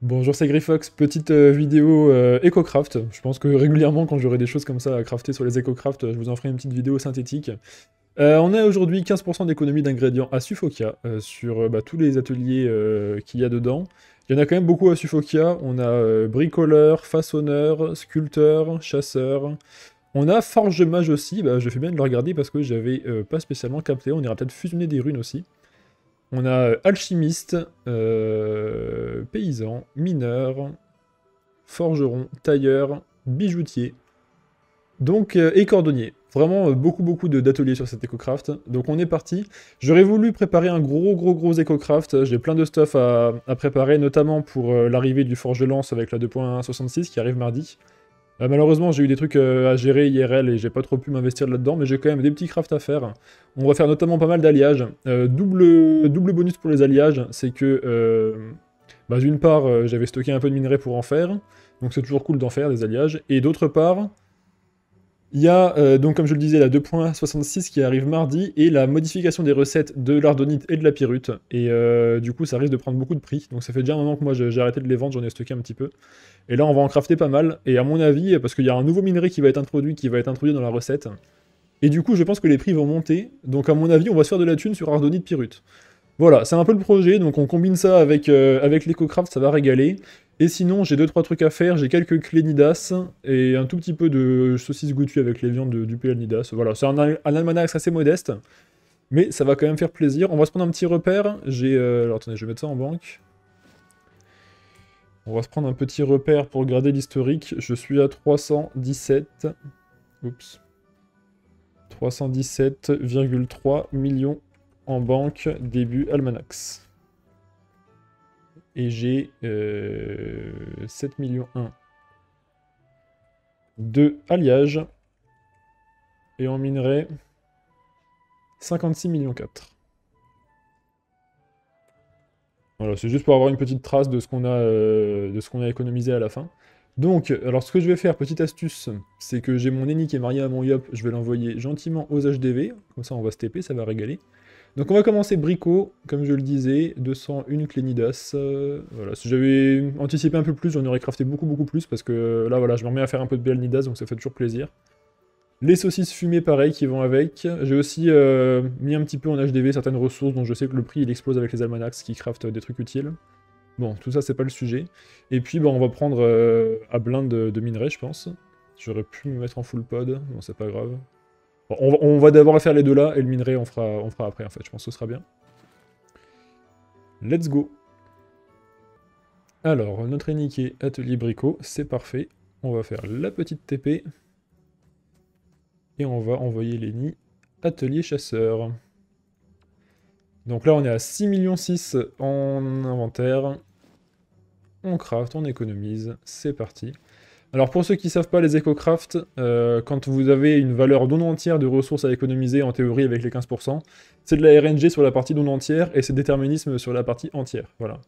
Bonjour, c'est Grifox. Petite euh, vidéo éco-craft, euh, Je pense que régulièrement, quand j'aurai des choses comme ça à crafter sur les EcoCraft, euh, je vous en ferai une petite vidéo synthétique. on a aujourd'hui 15% d'économie d'ingrédients à Suffokia sur bah, tous les ateliers qu'il y a dedans. Il y en a quand même beaucoup à Suffokia. On a bricoleur, façonneur, sculpteur, chasseur. On a forge mage aussi. Bah, je fais bien de le regarder parce que j'avais pas spécialement capté. On ira peut-être fusionner des runes aussi. On a euh, alchimiste, euh, paysan, mineur, forgeron, tailleur, bijoutier, donc euh, et cordonnier. Vraiment beaucoup beaucoup beaucoup d'ateliers sur cet éco-craft. Donc on est parti. J'aurais voulu préparer un gros gros gros éco-craft. J'ai plein de stuff à, à préparer, notamment pour l'arrivée du Forge de Lance avec la 2.166 qui arrive mardi. Euh, malheureusement, j'ai eu des trucs euh, à gérer IRL et j'ai pas trop pu m'investir là-dedans, mais j'ai quand même des petits crafts à faire. On va faire notamment pas mal d'alliages. Euh, double, bonus pour les alliages, c'est que bah, d'une part, j'avais stocké un peu de minerais pour en faire, donc c'est toujours cool d'en faire des alliages, et d'autre part, il y a, euh, donc, comme je le disais, la 2.66 qui arrive mardi et la modification des recettes de l'ardonite et de la pirute Et euh, du coup, ça risque de prendre beaucoup de prix. Donc, ça fait déjà un moment que moi j'ai arrêté de les vendre, j'en ai stocké un petit peu. Et là, on va en crafter pas mal. Et à mon avis, parce qu'il y a un nouveau minerai qui va être introduit, qui va être introduit dans la recette. Et du coup, je pense que les prix vont monter. Donc, à mon avis, on va se faire de la thune sur ardonite pirute Voilà, c'est un peu le projet. Donc, on combine ça avec, euh, avec l'EcoCraft, ça va régaler. Et sinon, j'ai 2-3 trucs à faire. J'ai quelques clés et un tout petit peu de saucisse goûtue avec les viandes du PL Voilà, c'est un, almanax assez modeste, mais ça va quand même faire plaisir. On va se prendre un petit repère. J'ai. Euh, alors attendez, je vais mettre ça en banque. On va se prendre un petit repère pour garder l'historique. Je suis à 317. Oups. 317,3 millions en banque début Almanax. Et j'ai 7 euh, millions 1 de alliage. Et en minerai, 56 millions 4. Voilà, c'est juste pour avoir une petite trace de ce qu'on a, euh, de ce qu'on a économisé à la fin. Donc, alors ce que je vais faire, petite astuce, c'est que j'ai mon Eni qui est marié à mon Yop, je vais l'envoyer gentiment aux HDV, comme ça on va se taper, ça va régaler. Donc on va commencer Brico, comme je le disais, 201 Clénidas. Euh, voilà, si j'avais anticipé un peu plus, j'en aurais crafté beaucoup beaucoup plus, parce que euh, là voilà, je me remets à faire un peu de Belnidas, donc ça fait toujours plaisir. Les saucisses fumées, pareil, qui vont avec. J'ai aussi euh, mis un petit peu en HDV certaines ressources dont je sais que le prix il explose avec les almanachs qui craftent des trucs utiles. Bon, tout ça, c'est pas le sujet. Et puis, on va prendre à blind de, de minerais, je pense. J'aurais pu me mettre en full pod, bon, c'est pas grave on, va d'abord faire les deux là, et le minerai, on fera, après, en fait. Je pense que ce sera bien. Let's go Alors, notre éniqué atelier bricot, c'est parfait. On va faire la petite TP. Et on va envoyer les nids atelier chasseur. Donc là, on est à 6,6 millions 6 en inventaire. On craft, on économise, c'est parti. Alors pour ceux qui ne savent pas les EcoCraft, euh, quand vous avez une valeur d'on entière de ressources à économiser en théorie avec les 15%, c'est de la RNG sur la partie non entière et c'est déterminisme sur la partie entière. Voilà.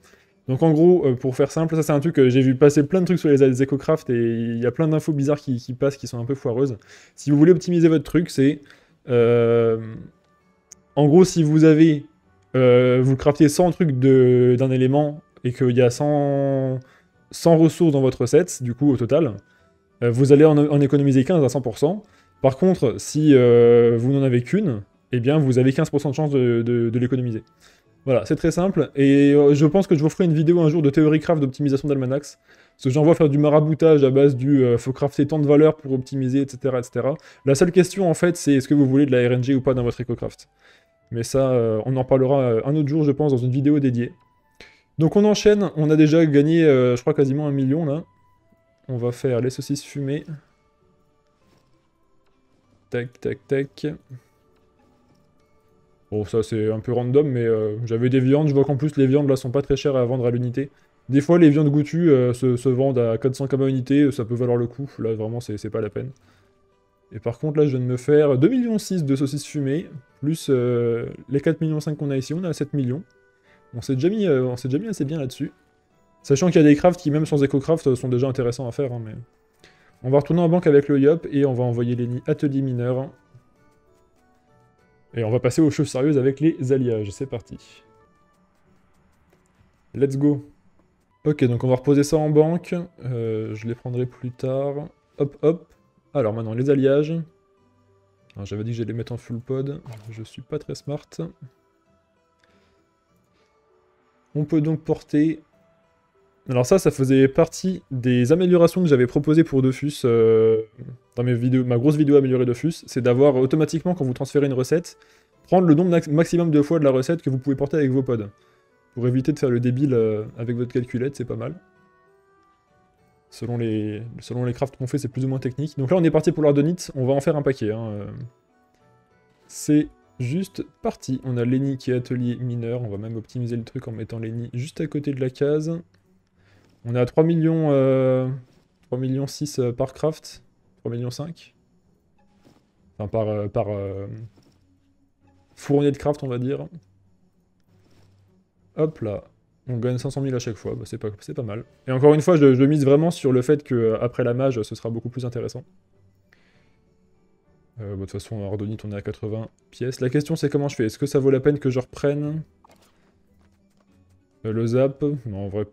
Donc en gros, euh, pour faire simple, ça c'est un truc que j'ai vu passer plein de trucs sur les, éco EcoCraft et il y a plein d'infos bizarres qui, passent qui sont un peu foireuses. Si vous voulez optimiser votre truc, c'est... Euh, en gros, si vous avez... vous craftez 100 trucs d'un élément et qu'il y a 100 sans ressources dans votre set, du coup, au total, euh, vous allez en, économiser 15 à 100%. Par contre, si euh, vous n'en avez qu'une, eh bien vous avez 15% de chance de, l'économiser. Voilà, c'est très simple, et euh, je pense que je vous ferai une vidéo un jour de théorie craft d'optimisation d'Almanax, ce que j'envoie faire du maraboutage à base du faut crafter tant de valeurs pour optimiser, etc. etc. La seule question en fait, c'est est-ce que vous voulez de la RNG ou pas dans votre EcoCraft. Mais ça, on en parlera un autre jour, je pense, dans une vidéo dédiée. Donc on enchaîne, on a déjà gagné, euh, je crois, quasiment un million là. On va faire les saucisses fumées. Tac, tac, tac. Bon, ça c'est un peu random, mais euh, j'avais des viandes. Je vois qu'en plus les viandes là sont pas très chères à vendre à l'unité. Des fois les viandes goûtues euh, se, vendent à 400 km unité, ça peut valoir le coup. Là vraiment c'est pas la peine. Et par contre là je viens de me faire 2,6 millions de saucisses fumées, plus les 4,5 millions qu'on a ici, on a 7 millions. Euh, on s'est déjà, mis, assez bien là-dessus. Sachant qu'il y a des crafts qui, même sans éco-craft, euh, sont déjà intéressants à faire. Hein, mais... On va retourner en banque avec le Yop et on va envoyer les ateliers mineurs. Et on va passer aux choses sérieuses avec les alliages. C'est parti. Let's go. Ok, donc on va reposer ça en banque. Euh, je les prendrai plus tard. Hop, hop. Alors maintenant, les alliages. J'avais dit que j'allais les mettre en full pod. Je suis pas très smart. On peut donc porter... Alors ça, ça faisait partie des améliorations que j'avais proposées pour Dofus euh, dans ma grosse vidéo améliorée Dofus, c'est d'avoir automatiquement, quand vous transférez une recette, prendre le nombre maximum de fois de la recette que vous pouvez porter avec vos pods. Pour éviter de faire le débile euh, avec votre calculette, c'est pas mal. Selon les, selon les crafts qu'on fait, c'est plus ou moins technique. Donc là, on est parti pour l'ardonite, on va en faire un paquet. Hein, euh. C'est juste parti. On a Lenny qui est atelier mineur, on va même optimiser le truc en mettant Lenny juste à côté de la case. On a 3 millions, 3 euh, millions 6 euh, par craft, 3 millions 5. Enfin par, euh, par fournier de craft on va dire. Hop là, on gagne 500 000 à chaque fois, bah, c'est pas, mal. Et encore une fois, je, je mise vraiment sur le fait qu'après la mage, ce sera beaucoup plus intéressant. Euh, bah, de toute façon, à Ordonite, on est à 80 pièces. La question, c'est comment je fais Est-ce que ça vaut la peine que je reprenne euh, le zap en vrai, euh,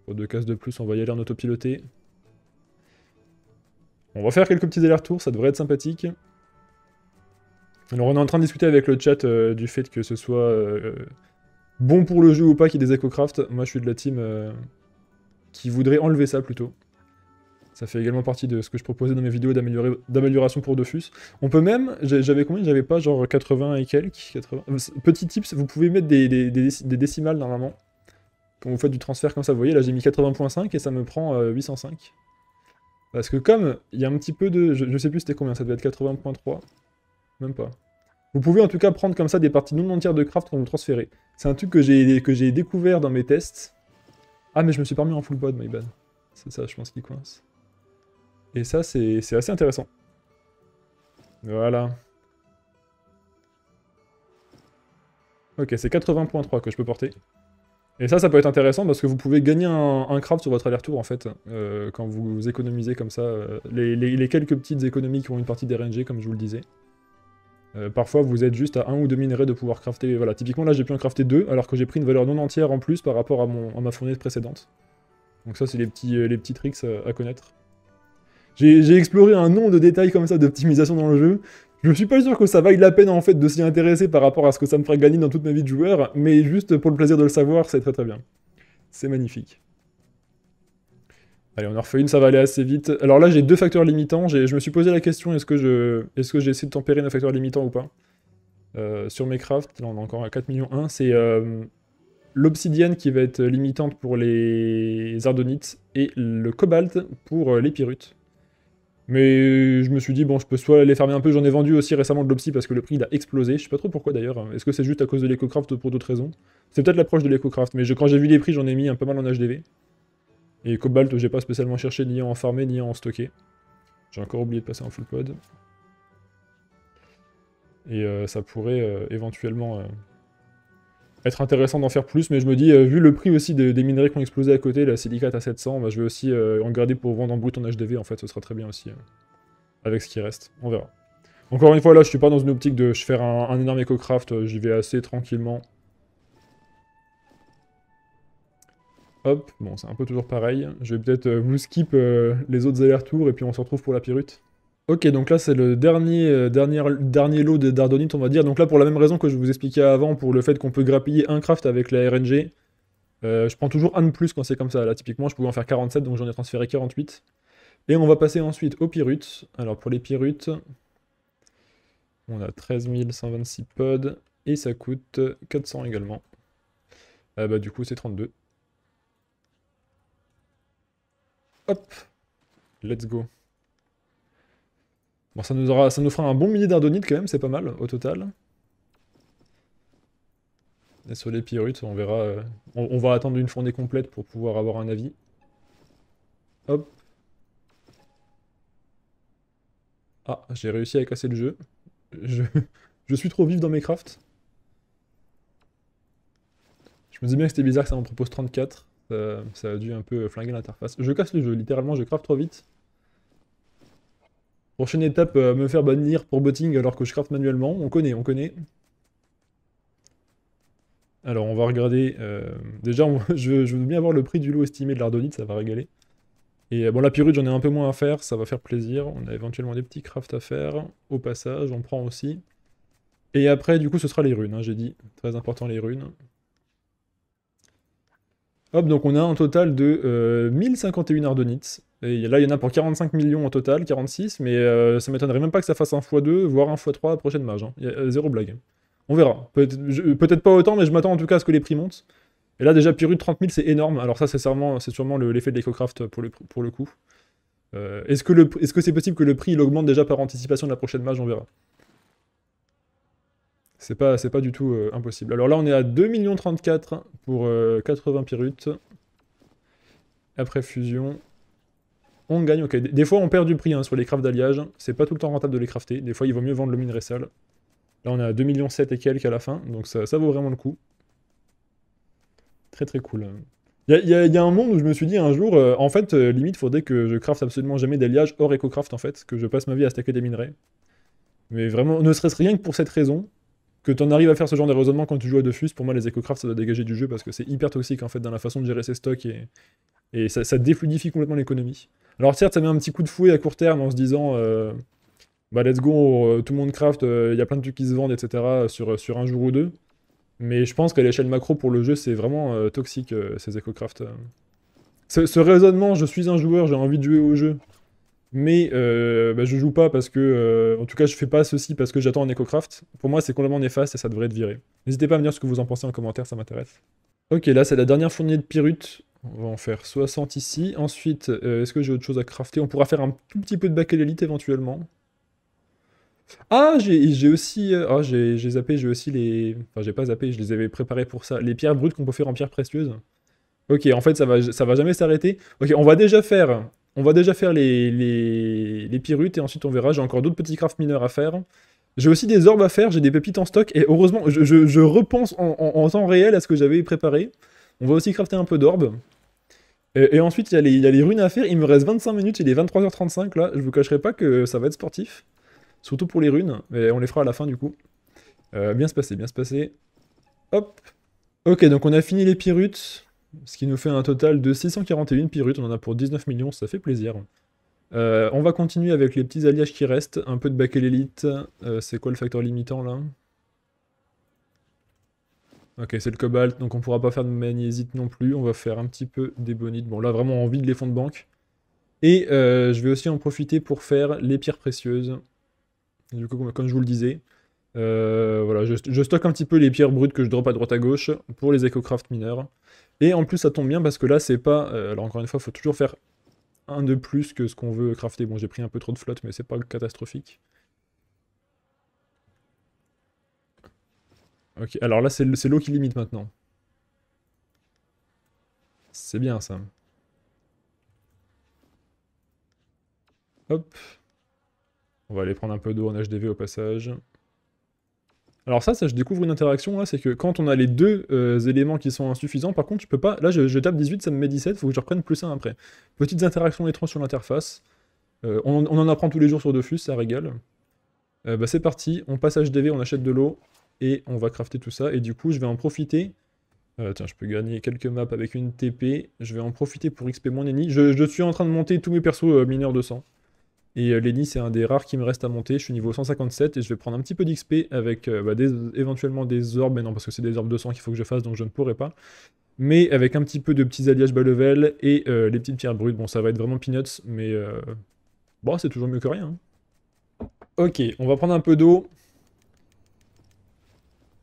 pour, deux cases de plus, on va y aller en autopiloté. On va faire quelques petits allers-retours, ça devrait être sympathique. Alors, on est en train de discuter avec le chat du fait que ce soit bon pour le jeu ou pas qu'il y ait des EcoCraft. Moi, je suis de la team qui voudrait enlever ça, plutôt. Ça fait également partie de ce que je proposais dans mes vidéos d'amélioration pour Dofus. On peut même, j'avais combien J'avais pas genre 80 et quelques 80. Euh, petit tips, vous pouvez mettre des, décimales normalement. Quand vous faites du transfert comme ça, vous voyez, là j'ai mis 80.5 et ça me prend 805. Euh, Parce que comme il y a un petit peu de... Je, sais plus c'était combien, ça devait être 80.3. Même pas. Vous pouvez en tout cas prendre comme ça des parties non entières de craft quand vous transférez. C'est un truc que j'ai découvert dans mes tests. Ah mais je me suis pas mis en full pod my bad. C'est ça, je pense, qu'il coince. Et ça, c'est assez intéressant. Voilà. Ok, c'est 80.3 que je peux porter. Et ça, ça peut être intéressant parce que vous pouvez gagner un, craft sur votre aller-retour, en fait, euh, quand vous économisez comme ça euh, les, quelques petites économies qui ont une partie des RNG comme je vous le disais. Euh, parfois, vous êtes juste à un ou deux minerais de pouvoir crafter. Voilà, typiquement, là, j'ai pu en crafter deux, alors que j'ai pris une valeur non entière en plus par rapport à, mon, ma fournée précédente. Donc ça, c'est les petits, les petits tricks à connaître. J'ai exploré un nombre de détails comme ça d'optimisation dans le jeu. Je suis pas sûr que ça vaille la peine en fait de s'y intéresser par rapport à ce que ça me ferait gagner dans toute ma vie de joueur, mais juste pour le plaisir de le savoir, c'est très très bien. C'est magnifique. Allez, on en refait une, ça va aller assez vite. Alors là, j'ai deux facteurs limitants. Je me suis posé la question, est-ce que j'ai essayé de tempérer nos facteurs limitants ou pas euh, Sur mes crafts, là on est encore à 4 millions 1, c'est euh, l'obsidienne qui va être limitante pour les ardonites et le cobalt pour euh, les pyrutes. Mais euh, je me suis dit, bon, je peux soit les fermer un peu. J'en ai vendu aussi récemment de l'Opsy parce que le prix il a explosé. Je sais pas trop pourquoi d'ailleurs. Est-ce que c'est juste à cause de l'EcoCraft ou pour d'autres raisons C'est peut-être l'approche de l'EcoCraft, mais quand j'ai vu les prix, j'en ai mis un peu mal en HDV. Et Cobalt, j'ai pas spécialement cherché ni à en farmer ni en stocker. J'ai encore oublié de passer en full pod. Et euh, ça pourrait euh, éventuellement être intéressant d'en faire plus, mais je me dis, euh, vu le prix aussi des, minerais qui ont explosé à côté, la silicate à 700, bah, je vais aussi euh, en garder pour vendre en brut en HDV, en fait, ce sera très bien aussi, euh, avec ce qui reste, on verra. Encore une fois, là, je suis pas dans une optique de faire un, énorme éco-craft, j'y vais assez tranquillement. Hop, bon, c'est un peu toujours pareil. Je vais peut-être vous skip les autres allers-retours et puis on se retrouve pour la pirute. Ok, donc là c'est le dernier, euh, dernier, dernier lot de Dardonite, on va dire. Donc là pour la même raison que je vous expliquais avant, pour le fait qu'on peut grappiller un craft avec la RNG, euh, je prends toujours un de plus quand c'est comme ça. Là typiquement je pouvais en faire 47, donc j'en ai transféré 48. Et on va passer ensuite aux Pirutes. Alors pour les Pirutes, on a 13 126 pods et ça coûte 400 également. Ah bah du coup c'est 32. Hop, let's go. Bon, ça nous, ça nous fera un bon millier d'ardonites quand même, c'est pas mal au total. Et sur les pirutes, on verra. Euh, on, va attendre une fournée complète pour pouvoir avoir un avis. Hop. Ah, j'ai réussi à casser le jeu. Je, suis trop vif dans mes crafts. Je me dis bien que c'était bizarre que ça m'en propose 34. ça, a dû un peu flinguer l'interface. Je casse le jeu, littéralement, je craft trop vite. Prochaine étape, euh, me faire bannir pour botting alors que je craft manuellement. On connaît, on connaît. Alors, on va regarder. Euh, déjà, je, veux bien avoir le prix du lot estimé de l'ardonite, ça va régaler. Et euh, bon, la pyrite, j'en ai un peu moins à faire, ça va faire plaisir. On a éventuellement des petits crafts à faire. Au passage, on prend aussi. Et après, du coup, ce sera les runes, hein, j'ai dit. Très important, les runes donc on a un total de 1051 euh, Ardonites, Et là, il y en a pour 45 millions en total, 46, mais ça euh, ça m'étonnerait même pas que ça fasse un x2, voire un x3 à la prochaine mage. Hein. Euh, zéro blague. On verra. Peut-être pas autant, mais je m'attends en tout cas à ce que les prix montent. Et là, déjà, Pyru de 30 000, c'est énorme. Alors ça, c'est sûrement, sûrement l'effet de l'EcoCraft pour le, pour le coup. Est-ce que c'est possible que le prix il augmente déjà par anticipation de la prochaine mage On verra. C'est pas, c'est pas du tout euh, impossible. Alors là, on est à 2 millions 34 pour 80 euh, pirutes. Après fusion, on gagne. Ok, des, fois, on perd du prix hein, sur les crafts d'alliage. C'est pas tout le temps rentable de les crafter. Des fois, il vaut mieux vendre le minerai sale. Là, on est à 2 millions 7 et quelques à la fin. Donc ça, ça vaut vraiment le coup. Très très cool. Il y, a un monde où je me suis dit un jour, euh, en fait, limite, faudrait que je crafte absolument jamais d'alliage hors EcoCraft, en fait, que je passe ma vie à stacker des minerais. Mais vraiment, ne serait-ce rien que pour cette raison, que tu arrives à faire ce genre de raisonnement quand tu joues à defus pour moi, les Craft, ça doit dégager du jeu parce que c'est hyper toxique en fait dans la façon de gérer ses stocks et, ça, ça défluidifie complètement l'économie. Alors certes, ça met un petit coup de fouet à court terme en se disant euh, bah let's go, euh, tout le monde craft, euh, il y a plein de trucs qui se vendent, etc. sur, sur un jour ou deux. Mais je pense qu'à l'échelle macro pour le jeu, c'est vraiment toxique ces éco Craft. ce, raisonnement, je suis un joueur, j'ai envie de jouer au jeu, mais je euh, ne bah, je joue pas parce que, euh, en tout cas, je fais pas ceci parce que j'attends un éco-craft. Pour moi, c'est complètement néfaste et ça devrait être viré. N'hésitez pas à me dire ce que vous en pensez en commentaire, ça m'intéresse. Ok, là, c'est la dernière fournée de pirutes. On va en faire 60 ici. Ensuite, euh, est-ce que j'ai autre chose à crafter On pourra faire un tout petit peu de l'élite éventuellement. Ah, j'ai aussi... Ah, j'ai zappé, j'ai aussi les... Enfin, j'ai pas zappé, je les avais préparés pour ça. Les pierres brutes qu'on peut faire en pierres précieuses. Ok, en fait, ça va, ça va jamais s'arrêter. Ok, on va déjà faire on va déjà faire les, les, pirutes et ensuite on verra. J'ai encore d'autres petits crafts mineurs à faire. J'ai aussi des orbes à faire, j'ai des pépites en stock et heureusement, je, repense en, temps réel à ce que j'avais préparé. On va aussi crafter un peu d'orbes. Et, ensuite, il y, a les runes à faire. Il me reste 25 minutes, il est 23h35 là. Je vous cacherai pas que ça va être sportif. Surtout pour les runes, mais on les fera à la fin du coup. Euh, bien se passer, bien se passer. Hop. Ok, donc on a fini les pirutes. Ce qui nous fait un total de 641 pirutes. On en a pour 19 millions, ça fait plaisir. Euh, on va continuer avec les petits alliages qui restent. Un peu de et euh, c'est quoi le facteur limitant là Ok, c'est le cobalt, donc on pourra pas faire de magnésite non plus. On va faire un petit peu des bonites. Bon, là, vraiment, envie de les fonds de banque. Et euh, je vais aussi en profiter pour faire les pierres précieuses. Du coup, comme je vous le disais, voilà, je, stocke un petit peu les pierres brutes que je drop à droite à gauche pour les craft mineurs. Et en plus, ça tombe bien parce que là, c'est pas... Euh, alors encore une fois, il faut toujours faire un de plus que ce qu'on veut crafter. Bon, j'ai pris un peu trop de flotte, mais c'est pas catastrophique. Ok, alors là, c'est l'eau qui limite maintenant. C'est bien, ça. Hop. On va aller prendre un peu d'eau en HDV au passage. Alors ça, ça je découvre une interaction là, c'est que quand on a les deux euh, éléments qui sont insuffisants, par contre tu peux pas, là je, tape 18, ça me met 17, faut que je reprenne plus 1 après. Petites interactions étranges sur l'interface, euh, on, en apprend tous les jours sur Dofus, ça régale. Euh, bah, c'est parti, on passe HDV, on achète de l'eau, et on va crafter tout ça, et du coup je vais en profiter. tiens, je peux gagner quelques maps avec une TP, je vais en profiter pour XP mon ennemi. Je, je suis en train de monter tous mes persos mineurs de sang. Et euh, Lenny, c'est un des rares qui me reste à monter. Je suis niveau 157 et je vais prendre un petit peu d'XP avec euh, bah, éventuellement des orbes. Mais non, parce que c'est des orbes de 200 qu'il faut que je fasse, donc je ne pourrai pas. Mais avec un petit peu de petits alliages bas level et euh, les petites pierres brutes. Bon, ça va être vraiment peanuts, mais bon, bah, c'est toujours mieux que rien. Hein. Ok, on va prendre un peu d'eau.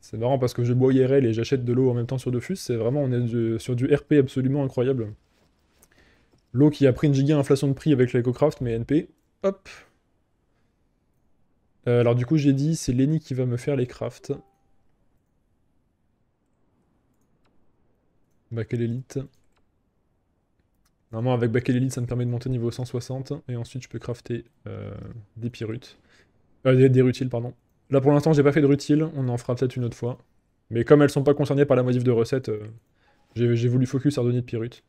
C'est marrant parce que je bois IRL et j'achète de l'eau en même temps sur Dofus. C'est vraiment, on est sur du RP absolument incroyable. L'eau qui a pris une giga inflation de prix avec l'EcoCraft, mais NP. Hop. Euh, alors du coup j'ai dit c'est Lenny qui va me faire les crafts. et Elite. Normalement avec Bakel Elite ça me permet de monter niveau 160 et ensuite je peux crafter euh, des pirutes. Euh, des, rutiles pardon. Là pour l'instant j'ai pas fait de rutiles, on en fera peut-être une autre fois. Mais comme elles sont pas concernées par la modif de recette, j'ai voulu focus à donner de pirutes.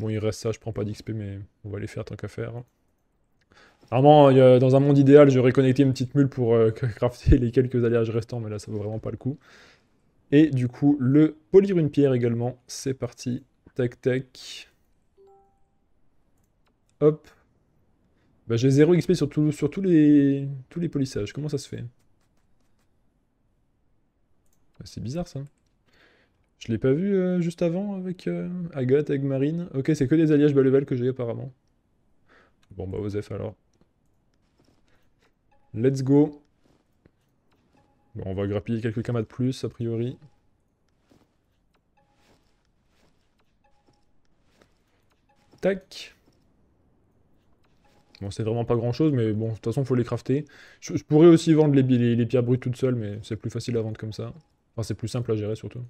Bon il reste ça, je prends pas d'XP mais on va les faire tant qu'à faire. Normalement, dans un monde idéal, j'aurais connecté une petite mule pour euh, crafter les quelques alliages restants, mais là, ça vaut vraiment pas le coup. Et du coup, le polir une pierre également. C'est parti. Tac, tac. Hop. Bah, j'ai 0 XP sur, tous, les, tous les polissages. Comment ça se fait bah, C'est bizarre, ça. Je l'ai pas vu euh, juste avant avec euh, Agathe, avec Marine. Ok, c'est que des alliages bas level que j'ai apparemment. Bon bah Osef alors. Let's go. Bon, on va grappiller quelques camas de plus, a priori. Tac. Bon, c'est vraiment pas grand-chose, mais bon, de toute façon, il faut les crafter. Je, pourrais aussi vendre les, les pierres brutes toutes seules, mais c'est plus facile à vendre comme ça. Enfin, c'est plus simple à gérer, surtout.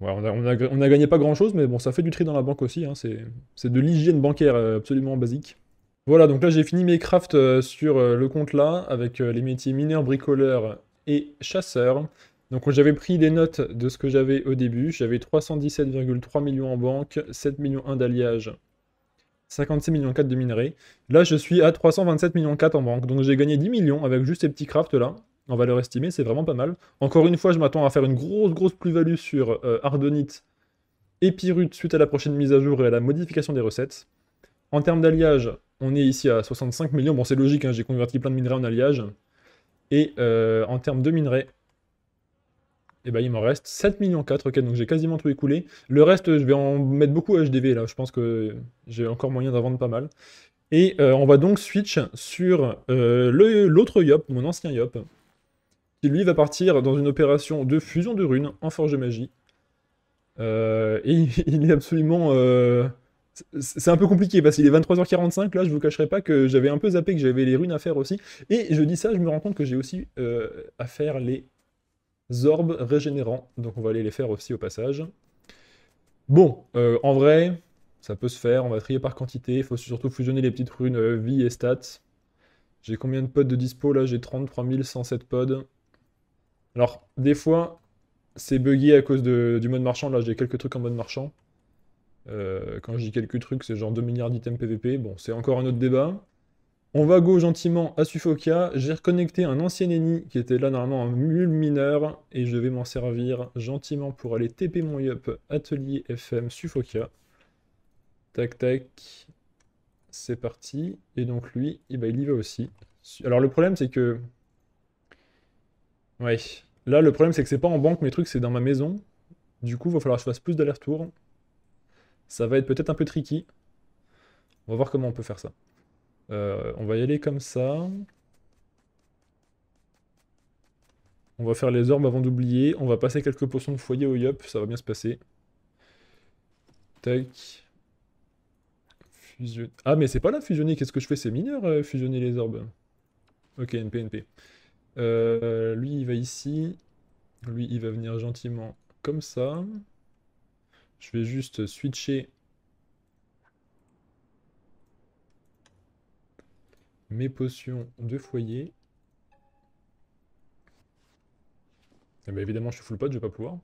on n'a a, gagné pas grand-chose, mais bon, ça fait du tri dans la banque aussi. Hein. C'est de l'hygiène bancaire euh, absolument basique. Voilà, donc là j'ai fini mes crafts euh, sur euh, le compte là, avec euh, les métiers mineurs, bricoleurs et chasseurs. Donc j'avais pris des notes de ce que j'avais au début. J'avais 317,3 millions en banque, 7 millions 1 d'alliage, 56 millions 4 de minerais. Là je suis à 327 millions 4 en banque. Donc j'ai gagné 10 millions avec juste ces petits crafts là. En valeur estimée, c'est vraiment pas mal. Encore une fois, je m'attends à faire une grosse grosse plus-value sur Ardonite et Pyrrhute, suite à la prochaine mise à jour et à la modification des recettes. En termes d'alliage, on est ici à 65 millions. Bon, c'est logique, hein, j'ai converti plein de minerais en alliage. Et euh, en termes de minerais, eh ben, il m'en reste 7 millions 4. donc j'ai quasiment tout écoulé. Le reste, je vais en mettre beaucoup à HDV là. Je pense que j'ai encore moyen d'en vendre pas mal. Et euh, on va donc switch sur euh, l'autre Yop, mon ancien Yop, qui lui va partir dans une opération de fusion de runes en Forge de Magie. et il est absolument c'est un peu compliqué parce qu'il est 23h45 là, je vous cacherai pas que j'avais un peu zappé que j'avais les runes à faire aussi. Et je dis ça, je me rends compte que j'ai aussi euh, à faire les orbes régénérants. Donc on va aller les faire aussi au passage. Bon, euh, en vrai, ça peut se faire, on va trier par quantité, il faut surtout fusionner les petites runes euh, vie et stats. J'ai combien de pods de dispo là J'ai 33 107 pods. Alors, des fois, c'est bugué à cause du mode marchand, là j'ai quelques trucs en mode marchand. Euh, quand je dis quelques trucs, c'est genre 2 milliards d'items PVP. Bon, c'est encore un autre débat. On va go gentiment à Suffokia. J'ai reconnecté un ancien ennemi qui était là normalement un mule mineur. Et je vais m'en servir gentiment pour aller TP mon yup atelier FM Suffokia. Tac tac. C'est parti. Et donc lui, eh ben, il y va aussi. Alors le problème c'est que... Ouais. Là le problème c'est que c'est pas en banque mes trucs, c'est dans ma maison. Du coup, il va falloir que je fasse plus d'aller-retour. Ça va être peut-être un peu tricky. On va voir comment on peut faire ça. Euh, on va y aller comme ça. On va faire les orbes avant d'oublier. On va passer quelques potions de foyer au yup. Ça va bien se passer. Tac. Ah mais c'est pas là fusionner. Qu'est-ce que je fais C'est mineur euh, fusionner les orbes. Ok, NPNP. Euh, lui, il va ici. Lui, il va venir gentiment comme ça. Je vais juste switcher mes potions de foyer. Eh ben, évidemment, je suis full pot, je vais pas pouvoir.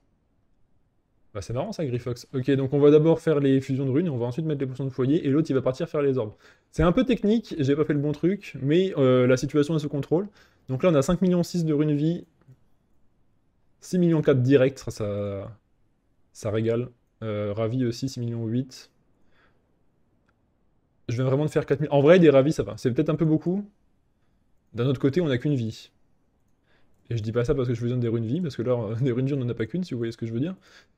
Bah, c'est marrant ça, Griffox. Ok, donc on va d'abord faire les fusions de runes, on va ensuite mettre les potions de foyer, et l'autre il va partir faire les orbes. C'est un peu technique, j'ai pas fait le bon truc, mais euh, la situation est sous contrôle. Donc là on a 5 millions de runes vie, 6 millions 4 direct, ça, ça régale. Euh, Ravi aussi, 6 millions 8. Je vais vraiment de faire 4 En vrai, des ravis, ça va. C'est peut-être un peu beaucoup. D'un autre côté, on n'a qu'une vie. Et je dis pas ça parce que je vous donne des runes vie, parce que là, euh, des runes vie, on n'en a pas qu'une, si vous voyez ce que je veux dire.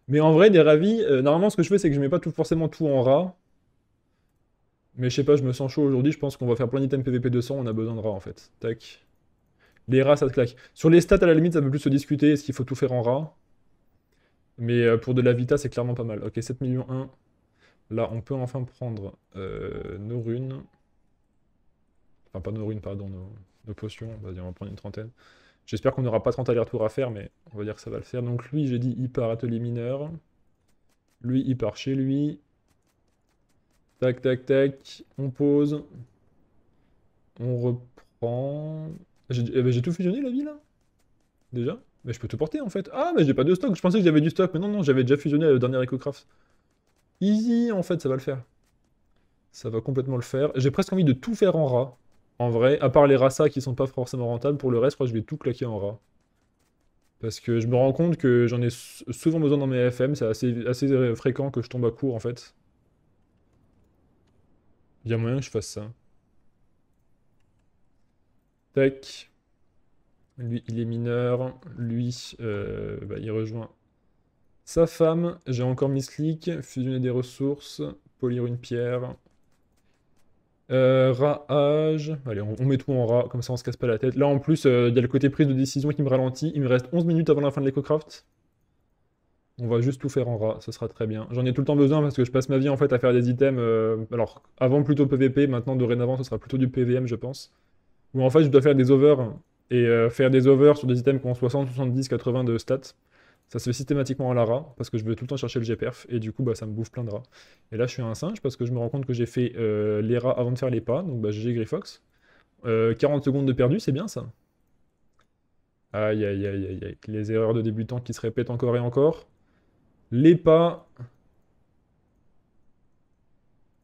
Mais en vrai, des ravis, euh, normalement, ce que je fais, c'est que je mets pas tout, forcément tout en rat. Mais je sais pas, je me sens chaud aujourd'hui, je pense qu'on va faire plein d'items PVP 200, on a besoin de rats en fait. Tac. Les rats, ça te claque. Sur les stats, à la limite, ça peut plus se discuter, est-ce qu'il faut tout faire en rat mais euh, pour de la Vita, c'est clairement pas mal. Ok, 7 millions 1. Là, on peut enfin prendre euh, nos runes. Enfin, pas nos runes, pardon, nos, nos potions. On va dire, on va prendre une trentaine. J'espère qu'on n'aura pas 30 allers-retours à faire, mais on va dire que ça va le faire. Donc lui, j'ai dit, il part atelier mineur. Lui, il part chez lui. Tac, tac, tac. On pose. On reprend. J'ai eh ben, tout fusionné, la ville, là Déjà mais je peux tout porter en fait. Ah, mais j'ai pas de stock. Je pensais que j'avais du stock. Mais non, non, j'avais déjà fusionné le dernier dernière EcoCraft. Easy, en fait, ça va le faire. Ça va complètement le faire. J'ai presque envie de tout faire en rat. En vrai, à part les rassa qui sont pas forcément rentables, pour le reste, je crois que je vais tout claquer en rat. Parce que je me rends compte que j'en ai souvent besoin dans mes FM. C'est assez, assez euh, fréquent que je tombe à court en fait. Il y a moyen que je fasse ça. Tac. Lui, il est mineur. Lui, euh, bah, il rejoint sa femme. J'ai encore mis slick. Fusionner des ressources. Polir une pierre. Euh, Allez, on, met tout en rat, comme ça on se casse pas la tête. Là en plus, euh, il y a le côté prise de décision qui me ralentit. Il me reste 11 minutes avant la fin de l'éco-craft. On va juste tout faire en rat, Ce sera très bien. J'en ai tout le temps besoin parce que je passe ma vie en fait à faire des items. Euh, alors, avant plutôt PVP, maintenant dorénavant ce sera plutôt du PVM, je pense. Ou en fait, je dois faire des over et euh, faire des overs sur des items qui ont 60, 70, 80 de stats. Ça se fait systématiquement à la Lara, parce que je vais tout le temps chercher le Gperf, et du coup, bah, ça me bouffe plein de rats. Et là, je suis un singe, parce que je me rends compte que j'ai fait euh, les rats avant de faire les pas, donc bah, j'ai euh, 40 secondes de perdu, c'est bien ça. Aïe, aïe, aïe, aïe, aïe. Les erreurs de débutants qui se répètent encore et encore. Les pas...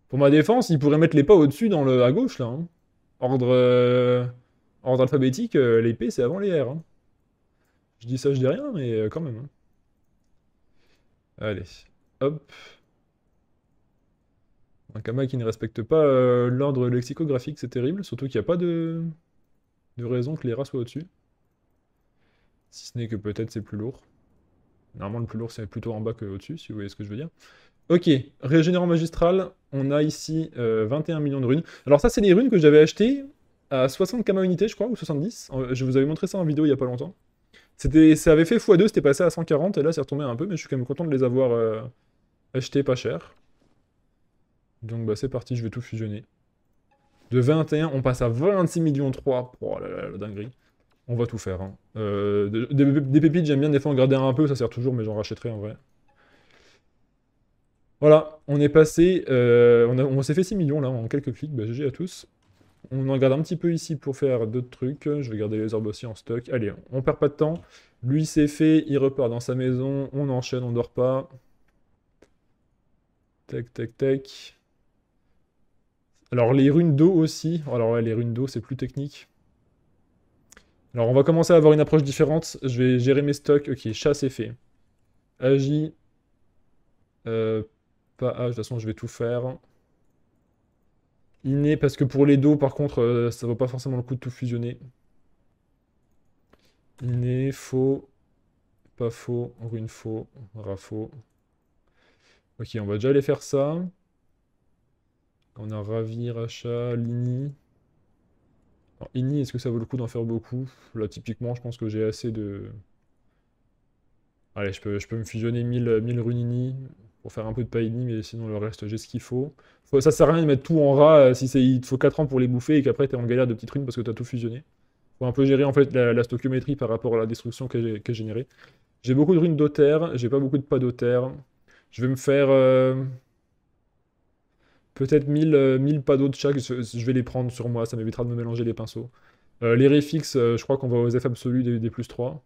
Pour ma défense, il pourrait mettre les pas au-dessus dans le à gauche, là. Hein. Ordre... En ordre alphabétique, euh, les P, c'est avant les R. Hein. Je dis ça, je dis rien, mais euh, quand même. Hein. Allez, hop. Un Kama qui ne respecte pas euh, l'ordre lexicographique, c'est terrible. Surtout qu'il n'y a pas de... raison que les rats soient au-dessus. Si ce n'est que peut-être c'est plus lourd. Normalement, le plus lourd, c'est plutôt en bas au dessus si vous voyez ce que je veux dire. Ok, régénérant magistral, on a ici 21 millions de runes. Alors ça, c'est les runes que j'avais achetées à 60 km unités, je crois, ou 70. Je vous avais montré ça en vidéo il n'y a pas longtemps. C'était, ça avait fait x2, c'était passé à 140, et là c'est retombé un peu, mais je suis quand même content de les avoir euh, achetés pas cher. Donc bah c'est parti, je vais tout fusionner. De 21, on passe à 26 millions 3. Oh la dinguerie. On va tout faire. Hein. Euh, des, pépites, j'aime bien des fois en garder un peu, ça sert toujours, mais j'en rachèterai en vrai. Voilà, on est passé, euh, on, on s'est fait 6 millions là en quelques clics, bah GG à tous. On en garde un petit peu ici pour faire d'autres trucs. Je vais garder les herbes aussi en stock. Allez, on perd pas de temps. Lui, c'est fait. Il repart dans sa maison. On enchaîne, on dort pas. Tac, tac, tac. Alors, les runes d'eau aussi. Alors, ouais, les runes d'eau, c'est plus technique. Alors, on va commencer à avoir une approche différente. Je vais gérer mes stocks. Ok, chat, c'est fait. Agi. Euh, pas agi, de toute façon, je vais tout faire. Inné, parce que pour les dos, par contre, euh, ça vaut pas forcément le coup de tout fusionner. Inné, faux, pas faux, rune faux, rat Ok, on va déjà aller faire ça. On a Ravi, rachat, Lini. Alors, Inni, est-ce que ça vaut le coup d'en faire beaucoup Là, typiquement, je pense que j'ai assez de... Allez, je peux, je peux me fusionner 1000, 1000 Runini, pour faire un peu de demi, mais sinon le reste, j'ai ce qu'il faut. Ça sert à rien de mettre tout en rat euh, si il faut 4 ans pour les bouffer et qu'après t'es en galère de petites runes parce que tu as tout fusionné. Faut un peu gérer en fait la, stoichiométrie par rapport à la destruction qu'elle qu générée. J'ai beaucoup de runes terre j'ai pas beaucoup de pas terre Je vais me faire euh, peut-être 1000, euh, pas pas de chaque, je, vais les prendre sur moi, ça m'évitera de me mélanger les pinceaux. les réfixes, je crois qu'on va aux F absolus des, des plus 3.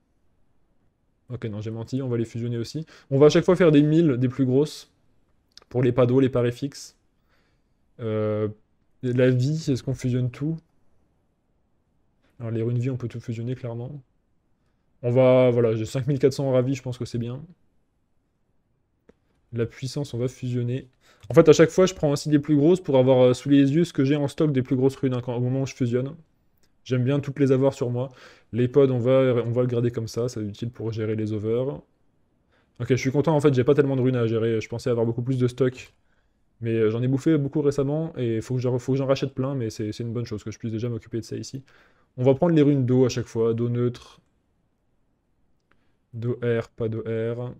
Ok, non, j'ai menti, on va les fusionner aussi. On va à chaque fois faire des 1000, des plus grosses, pour les pados, les paris fixes. Euh, la vie, est ce qu'on fusionne tout. Alors les runes vie, on peut tout fusionner, clairement. On va, voilà, j'ai 5400 en je pense que c'est bien. La puissance, on va fusionner. En fait, à chaque fois, je prends aussi des plus grosses pour avoir euh, sous les yeux ce que j'ai en stock des plus grosses runes hein, au moment où je fusionne. J'aime bien toutes les avoir sur moi. Les pods, on va, on va le garder comme ça, c'est utile pour gérer les over. Ok, je suis content, en fait, j'ai pas tellement de runes à gérer. Je pensais avoir beaucoup plus de stock. Mais euh, j'en ai bouffé beaucoup récemment et il faut que j'en rachète plein, mais c'est une bonne chose que je puisse déjà m'occuper de ça ici. On va prendre les runes d'eau à chaque fois, d'eau neutre. D'eau R, pas d'eau R.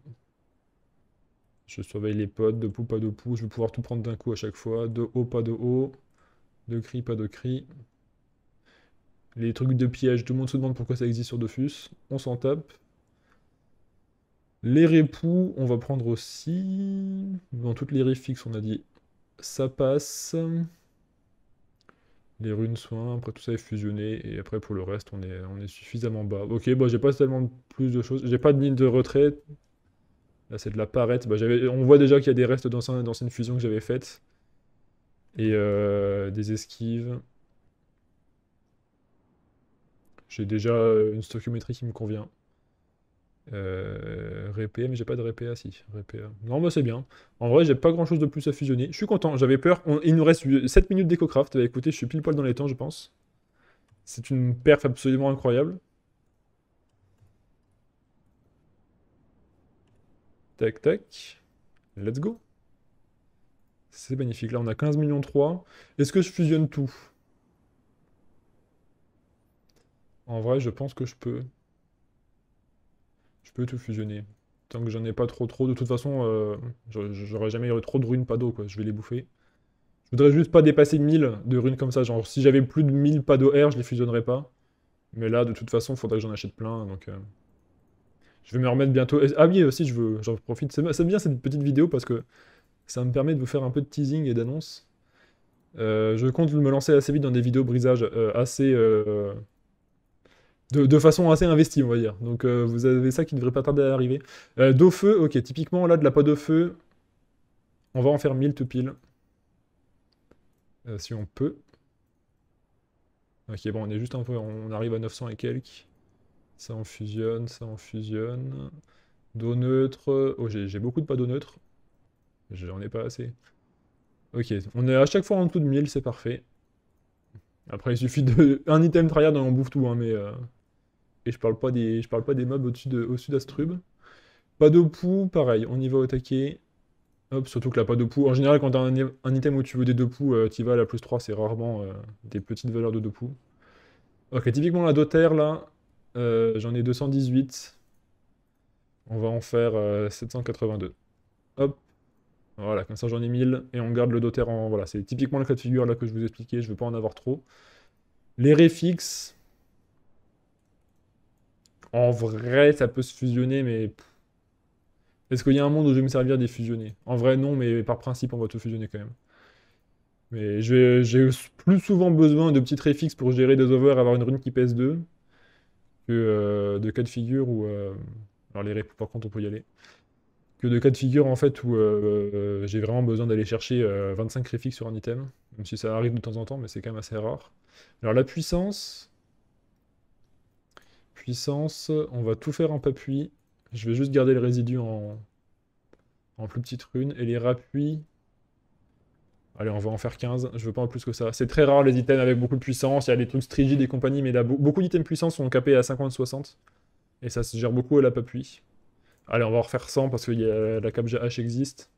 Je surveille les pods. de pou, pas de poux. Je vais pouvoir tout prendre d'un coup à chaque fois. De haut, pas de haut. De cri, pas de cri. Les trucs de piège, tout le monde se demande pourquoi ça existe sur Dofus. On s'en tape. Les répoux, on va prendre aussi... Dans toutes les rives on a dit ça passe. Les runes soins, après tout ça est fusionné, et après pour le reste, on est, on est suffisamment bas. Ok, bon, bah, j'ai pas tellement plus de choses. J'ai pas de ligne de retrait. Là, c'est de la parette. Bah, on voit déjà qu'il y a des restes dans d'anciennes fusions que j'avais faites. Et euh, des esquives. J'ai déjà une stoichiométrie qui me convient. Euh, répé, mais j'ai pas de répéa ah, si. Ah. Non, moi bah, c'est bien. En vrai, j'ai pas grand chose de plus à fusionner. Je suis content, j'avais peur. il nous reste 7 minutes d'EcoCraft. Bah, écoutez, je suis pile poil dans les temps, je pense. C'est une perf absolument incroyable. Tac, tac. Let's go. C'est magnifique. Là, on a 15 millions 3. Est-ce que je fusionne tout En vrai, je pense que je peux. Je peux tout fusionner. Tant que j'en ai pas trop trop. De toute façon, euh, j'aurais jamais eu trop de runes pas d'eau, quoi. Je vais les bouffer. Je voudrais juste pas dépasser 1000 de runes comme ça. Genre, si j'avais plus de 1000 pas d'eau R, je les fusionnerais pas. Mais là, de toute façon, faudrait que j'en achète plein, donc... Euh, je vais me remettre bientôt... Ah oui, aussi, je veux... j'en profite. C'est bien cette petite vidéo parce que ça me permet de vous faire un peu de teasing et d'annonce. Euh, je compte me lancer assez vite dans des vidéos brisage assez de, façon assez investie, on va dire. Donc euh, vous avez ça qui ne devrait pas tarder à arriver. Euh, Dos feu, ok, typiquement là de la pas de feu, on va en faire 1000 tout pile. Euh, si on peut. Ok, bon, on est juste un peu, on arrive à 900 et quelques. Ça en fusionne, ça en fusionne. Dos neutre, oh j'ai beaucoup de pas d'eau neutre. J'en ai pas assez. Ok, on est à chaque fois en dessous de 1000, c'est parfait. Après, il suffit de un item tryhard et on bouffe tout, hein, mais je parle pas des, je parle pas des mobs au-dessus au sud d'Astrub. Pas de poux, pareil, on y va au taquet. Hop, surtout que la pas de pouls. En général, quand tu un, un, item où tu veux des deux poux, tu t'y vas à la plus 3, c'est rarement euh, des petites valeurs de deux poux. Ok, typiquement la dotaire là, euh, j'en ai 218. On va en faire 782. Euh, Hop, voilà, comme ça j'en ai 1000 et on garde le dotaire en. Voilà, c'est typiquement le cas de figure là que je vous expliquais, je veux pas en avoir trop. Les réfixes, en vrai, ça peut se fusionner, mais. Est-ce qu'il y a un monde où je vais me servir des fusionnés En vrai, non, mais par principe, on va tout fusionner quand même. Mais j'ai plus souvent besoin de petits réfixes pour gérer des over avoir une rune qui pèse 2 que euh, de cas de figure où. Euh, alors, les réponses, par contre, on peut y aller. Que de cas de figure, en fait, où euh, j'ai vraiment besoin d'aller chercher 25 réfixes sur un item. Même si ça arrive de temps en temps, mais c'est quand même assez rare. Alors, la puissance. On va tout faire en papuis. Je vais juste garder le résidu en, plus petite rune. Et les rappuis... Allez, on va en faire 15. Je veux pas en plus que ça. C'est très rare les items avec beaucoup de puissance. Il y a des trucs strigides et compagnie, mais là, beaucoup d'items puissants sont capés à 50-60. Et ça se gère beaucoup à la papui Allez, on va en refaire 100 parce que y a, la cap GH existe.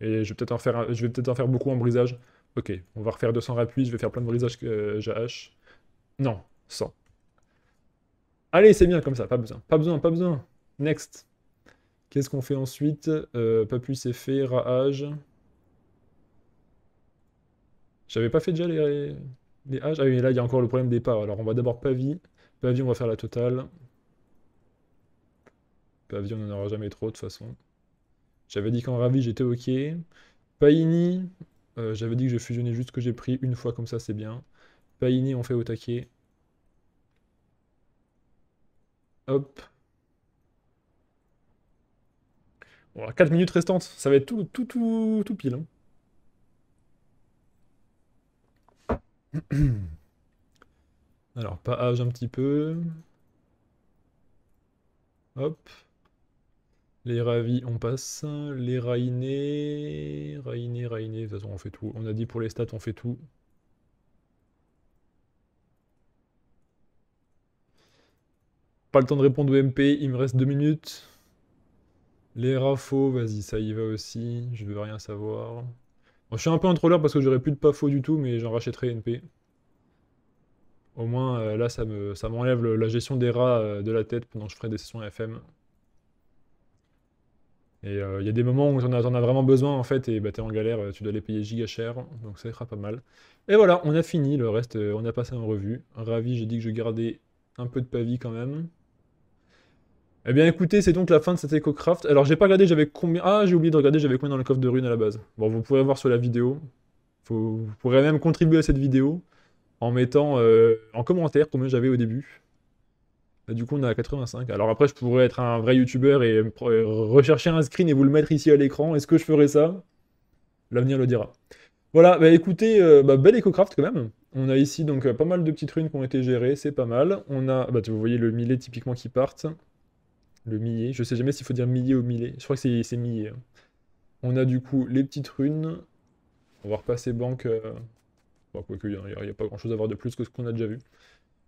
Et je vais peut-être en, faire, je vais peut en faire beaucoup en brisage. Ok, on va refaire 200 rappuis, je vais faire plein de brisages que GH. Euh, non, 100. Allez, c'est bien comme ça, pas besoin, pas besoin, pas besoin. Next. Qu'est-ce qu'on fait ensuite euh, Papu c'est fait, raage. J'avais pas fait déjà les, les H. Ah oui, là il y a encore le problème des pas. Alors on va d'abord pavie. Pavie, on va faire la totale. Pavie, on n'en aura jamais trop de toute façon. J'avais dit qu'en Ravi j'étais ok. Paini, euh, j'avais dit que je fusionnais juste ce que j'ai pris une fois comme ça, c'est bien. Paini, on fait au taquet. Hop. Bon, 4 minutes restantes, ça va être tout, tout, tout, tout pile. Hein. Alors, pas âge un petit peu. Hop. Les ravis, on passe. Les rainés. rainer rainés. De toute façon, on fait tout. On a dit pour les stats, on fait tout. le temps de répondre au MP, il me reste deux minutes. Les faux vas-y, ça y va aussi. Je veux rien savoir. je suis un peu un troller parce que j'aurais plus de pas faux du tout, mais j'en rachèterai NP. Au moins, euh, là, ça me ça m'enlève la gestion des rats euh, de la tête pendant que je ferai des sessions FM. Et euh, il y a des moments où t'en as, a vraiment besoin, en fait, et bah, t'es en galère, tu dois les payer giga cher, donc ça ira pas mal. Et voilà, on a fini, le reste, on a passé en revue. Ravi, j'ai dit que je gardais un peu de pavis quand même. Eh bien écoutez, c'est donc la fin de cette EcoCraft. Alors j'ai pas regardé, j'avais combien... Ah, j'ai oublié de regarder, j'avais combien dans le coffre de runes à la base. Bon, vous pourrez voir sur la vidéo. Vous pourrez même contribuer à cette vidéo en mettant euh, en commentaire combien j'avais au début. du coup, on est à 85. Alors après, je pourrais être un vrai youtubeur et rechercher un screen et vous le mettre ici à l'écran. Est-ce que je ferais ça L'avenir le dira. Voilà, bah écoutez, euh, bah, belle EcoCraft quand même. On a ici donc pas mal de petites runes qui ont été gérées, c'est pas mal. On a, bah, vous voyez le millet typiquement qui partent le millier. Je sais jamais s'il faut dire millier ou millet. Je crois que c'est millier. Hein. On a du coup les petites runes. On va repasser banque. Euh, quoique, il n'y a, pas grand chose à voir de plus que ce qu'on a déjà vu.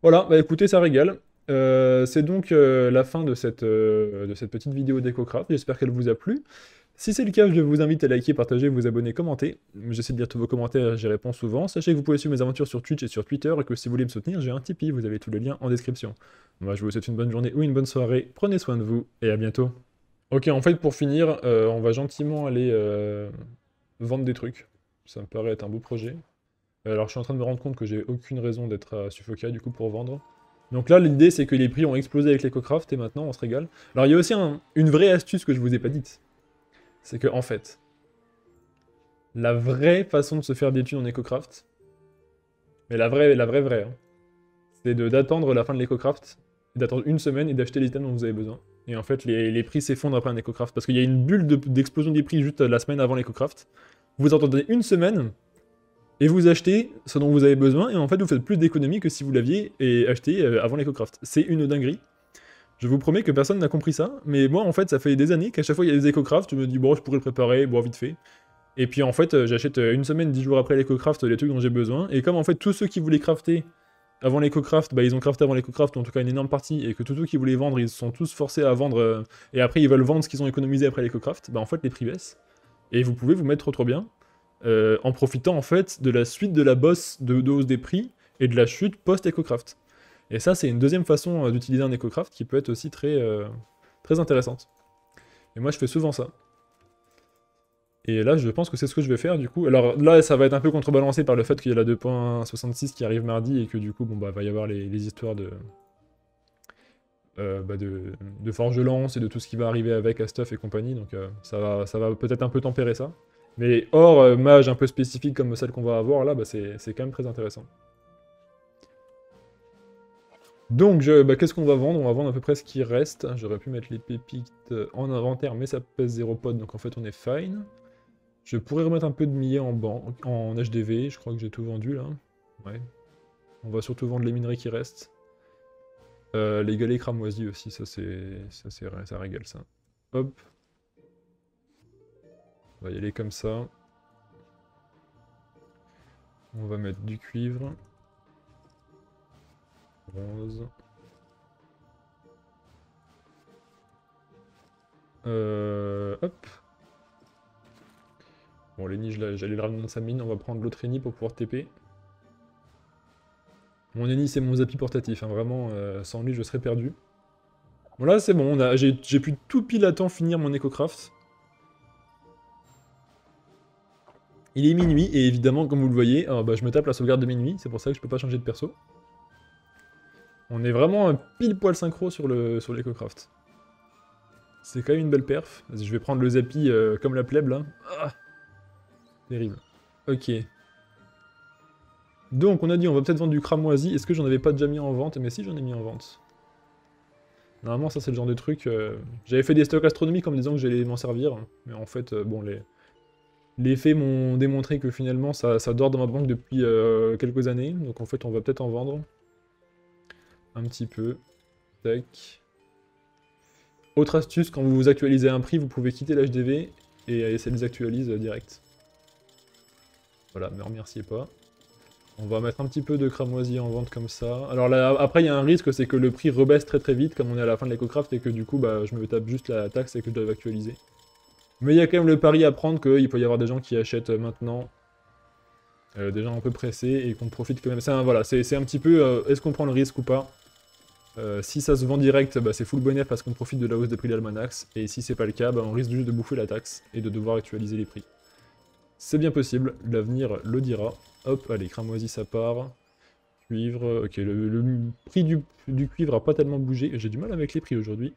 Voilà, bah écoutez, ça régale. Euh, c'est donc euh, la fin de cette, de cette petite vidéo d'EcoCraft. J'espère qu'elle vous a plu. Si c'est le cas, je vous invite à liker, partager, vous abonner, commenter. J'essaie de lire tous vos commentaires, j'y réponds souvent. Sachez que vous pouvez suivre mes aventures sur Twitch et sur Twitter et que si vous voulez me soutenir, j'ai un Tipeee, vous avez tous les liens en description. Moi, je vous souhaite une bonne journée ou une bonne soirée, prenez soin de vous et à bientôt. Ok, en fait, pour finir, euh, on va gentiment aller euh, vendre des trucs. Ça me paraît être un beau projet. Alors, je suis en train de me rendre compte que j'ai aucune raison d'être à du coup, pour vendre. Donc là, l'idée, c'est que les prix ont explosé avec l'EcoCraft et maintenant, on se régale. Alors, il y a aussi une vraie astuce que je vous ai pas dite c'est que en fait, la vraie façon de se faire des thunes en EcoCraft, mais la vraie, la vraie, vraie, hein, c'est d'attendre la fin de l'EcoCraft, d'attendre une semaine et d'acheter les items dont vous avez besoin. Et en fait, les, prix s'effondrent après un EcoCraft, parce qu'il y a une bulle d'explosion des prix juste la semaine avant l'EcoCraft. Vous attendez une semaine, et vous achetez ce dont vous avez besoin, et en fait, vous faites plus d'économies que si vous l'aviez acheté euh, avant l'EcoCraft. C'est une dinguerie. Je vous promets que personne n'a compris ça, mais moi en fait ça fait des années qu'à chaque fois il y a des EcoCraft, je me dis bon je pourrais le préparer, bon vite fait. Et puis en fait euh, j'achète euh, une semaine, dix jours après l'EcoCraft les trucs dont j'ai besoin, et comme en fait tous ceux qui voulaient crafter avant l'EcoCraft bah, ils ont crafté avant l'EcoCraft en tout cas une énorme partie, et que tous ceux qui voulaient vendre, ils sont tous forcés à vendre, euh, et après ils veulent vendre ce qu'ils ont économisé après l'EcoCraft bah en fait les prix baissent. Et vous pouvez vous mettre trop trop bien, en profitant en fait de la suite de la bosse de, hausse des prix, et de la chute post ecocraft et ça, c'est une deuxième façon euh, d'utiliser un EcoCraft qui peut être aussi très, euh, très intéressante. Et moi, je fais souvent ça. Et là, je pense que c'est ce que je vais faire, du coup. Alors là, ça va être un peu contrebalancé par le fait qu'il y a la 2.66 qui arrive mardi et que du coup, bon, bah, va y avoir les, histoires de... Euh, bah, de, forge lance et de tout ce qui va arriver avec Astuff et compagnie, donc ça va, ça va peut-être un peu tempérer ça. Mais hors mage un peu spécifique comme celle qu'on va avoir là, bah, c'est quand même très intéressant. Donc, bah, qu'est-ce qu'on va vendre On va vendre à peu près ce qui reste. Hein, j'aurais pu mettre les pépites euh, en inventaire, mais ça pèse 0 pod, donc en fait, on est fine. Je pourrais remettre un peu de milliers en, en HDV. Je crois que j'ai tout vendu, là. On va surtout vendre les minerais qui restent. Euh, les galets cramoisis aussi, ça c'est ça, ça régale ça. Hop. On va y aller comme ça. On va mettre du cuivre. Rose. Euh, hop. Bon, Lenny, j'allais le ramener dans sa mine. On va prendre l'autre Lenny pour pouvoir TP. Mon Lenny, c'est mon zappi portatif. Hein. Vraiment, euh, sans lui, je serais perdu. Bon, là, c'est bon. J'ai pu tout pile à temps finir mon craft Il est minuit, et évidemment, comme vous le voyez, euh, bah, je me tape la sauvegarde de minuit. C'est pour ça que je peux pas changer de perso. On est vraiment un pile poil synchro sur le sur l'EcoCraft. C'est quand même une belle perf. Je vais prendre le Zapi euh, comme la plèbe là. Ah. Terrible. Ok. Donc on a dit on va peut-être vendre du cramoisi. Est-ce que j'en avais pas déjà mis en vente eh, Mais si j'en ai mis en vente. Normalement ça c'est le genre de truc... Euh, j'avais fait des stocks astronomiques en me disant que j'allais m'en servir. Hein. Mais en fait, euh, bon, les, les faits m'ont démontré que finalement ça, ça, dort dans ma banque depuis quelques années. Donc en fait on va peut-être en vendre petit peu. Tac. Autre astuce, quand vous vous actualisez un prix, vous pouvez quitter l'HDV et ça les actualise direct. Voilà, me remerciez pas. On va mettre un petit peu de cramoisi en vente comme ça. Alors là, après, il y a un risque, c'est que le prix rebaisse très très vite, comme on est à la fin de l'EcoCraft, et que du coup, bah, je me tape juste la taxe et que je dois actualiser. Mais il y a quand même le pari à prendre qu'il peut y avoir des gens qui achètent maintenant, euh, des gens un peu pressés, et qu'on profite quand même. C'est voilà, c'est un petit peu, euh, est-ce qu'on prend le risque ou pas euh, si ça se vend direct, bah, c'est full bonnet parce qu'on profite de la hausse des prix d'Almanax, et si c'est pas le cas, bah, on risque juste de bouffer la taxe et de devoir actualiser les prix. C'est bien possible, l'avenir le dira. Hop, allez, cramoisi ça part. Cuivre, ok, le, prix du, cuivre a pas tellement bougé, j'ai du mal avec les prix aujourd'hui.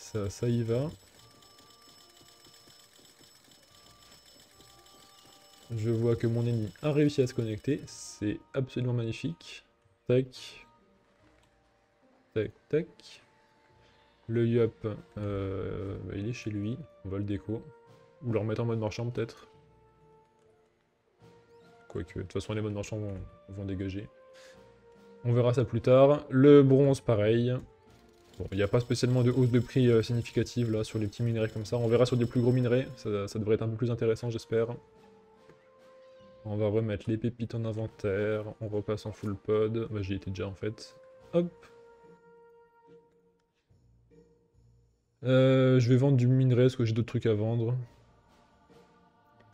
Ça, ça y va. Je vois que mon ennemi a réussi à se connecter, c'est absolument magnifique. Tac. Tac, tac. Le Yup, euh, bah, il est chez lui. On va le déco. Ou le remettre en mode marchand peut-être. Quoique, de toute façon les modes marchands vont, dégager. On verra ça plus tard. Le bronze, pareil. Bon, il n'y a pas spécialement de hausse de prix euh, significative là sur les petits minerais comme ça. On verra sur des plus gros minerais. ça devrait être un peu plus intéressant, j'espère. On va remettre les pépites en inventaire. On repasse en full pod. Bah, j'y étais déjà en fait. Hop. Euh, je vais vendre du minerai. Est-ce que j'ai d'autres trucs à vendre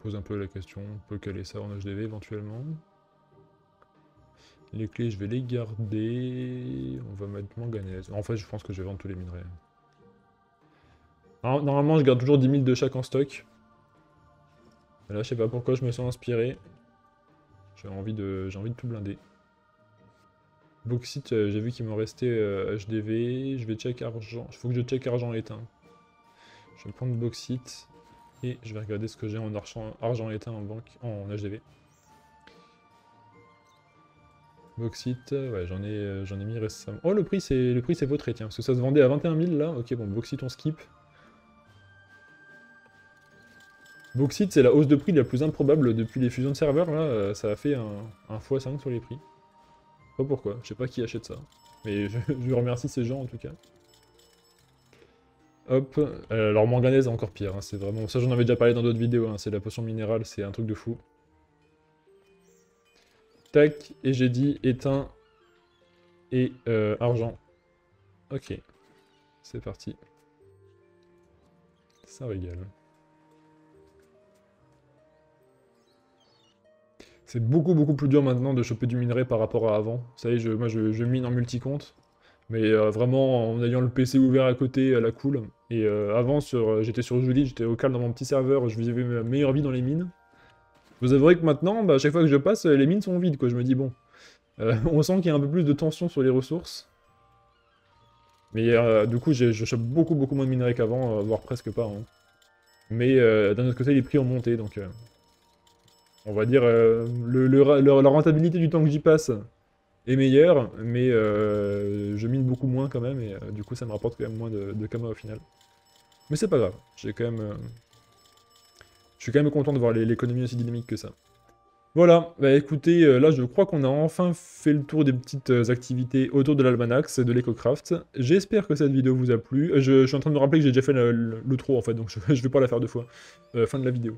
pose un peu la question. On peut caler ça en HDV éventuellement. Les clés, je vais les garder. On va mettre manganèse. En fait, je pense que je vais vendre tous les minerais. normalement, je garde toujours 10 000 de chaque en stock. Là, je sais pas pourquoi je me sens inspiré. J'ai envie, de, envie de tout blinder. Boxit, euh, j'ai vu qu'il me restait HDV. Euh, je vais check argent. Il faut que je check argent éteint. Je vais prendre Boxit. Et je vais regarder ce que j'ai en argent, argent éteint en banque. En HDV. Boxit, euh, ouais, j'en ai, j'en ai mis récemment. Oh, le prix, c'est le prix c'est votre tiens, parce que ça se vendait à 21 000 là. Ok, bon, Boxit, on skip. Bauxite, c'est la hausse de prix la plus improbable depuis les fusions de serveurs, là, euh, ça a fait un, un x5 sur les prix. Pas pourquoi, je sais pas qui achète ça. Mais je, remercie ces gens en tout cas. Hop, euh, alors manganèse encore pire, hein, c'est vraiment... Ça j'en avais déjà parlé dans d'autres vidéos, hein, c'est la potion minérale, c'est un truc de fou. Tac, et j'ai dit éteint et euh, argent. Ok, c'est parti. Ça régale. C'est beaucoup beaucoup plus dur maintenant de choper du minerai par rapport à avant. Vous savez, je, moi je, mine en multi multicompte. Mais euh, vraiment en ayant le PC ouvert à côté à la cool. Et euh, avant euh, j'étais sur Julie, j'étais au calme dans mon petit serveur, je vivais ma meilleure vie dans les mines. vous avouerez que maintenant, bah, à chaque fois que je passe, les mines sont vides quoi. Je me dis bon, on sent qu'il y a un peu plus de tension sur les ressources. Mais du coup je chope beaucoup beaucoup moins de minerai qu'avant, voire presque pas. Hein. Mais d'un autre côté les prix ont monté donc on va dire, euh, la rentabilité du temps que j'y passe est meilleure, mais euh, je mine beaucoup moins quand même, et euh, du coup ça me rapporte quand même moins de, de au final. Mais c'est pas grave, j'ai quand même... je suis quand même content de voir l'économie aussi dynamique que ça. Voilà, bah écoutez, là je crois qu'on a enfin fait le tour des petites activités autour de l'Almanax et de l'EcoCraft. J'espère que cette vidéo vous a plu. Je, suis en train de me rappeler que j'ai déjà fait l'outro en fait, donc je, je vais pas la faire deux fois. fin de la vidéo.